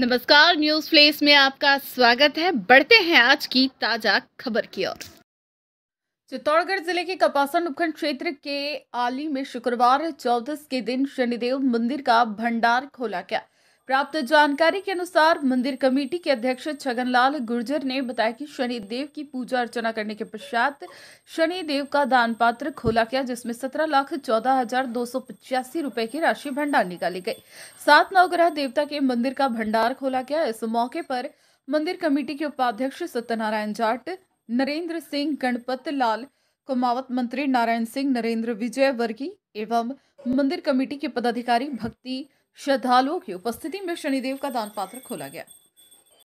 नमस्कार news place में आपका स्वागत है बढ़ते हैं आज की ताजा खबर की ओर चित्तौड़गढ़ जिले के कपासन उपखंड क्षेत्र के आली में शुक्रवार चौदस के दिन शनिदेव मंदिर का भंडार खोला गया प्राप्त जानकारी के अनुसार मंदिर कमेटी के अध्यक्ष छगनलाल गुर्जर ने बताया कि शनि देव की पूजा अर्चना करने के पश्चात शनि देव का दान पात्र खोला गया जिसमें सत्रह लाख चौदह हजार दो सौ पचासी रूपए की राशि भंडार निकाली गई सात नवग्रह देवता के मंदिर का भंडार खोला गया इस मौके पर मंदिर कमेटी के उपाध्यक्ष सत्यनारायण जाट नरेंद्र सिंह गणपत लाल कुमावत मंत्री नारायण सिंह नरेंद्र विजय वर्गी एवं मंदिर कमेटी के पदाधिकारी भक्ति श्रद्धालुओं की उपस्थिति में शनिदेव का दान पात्र खोला गया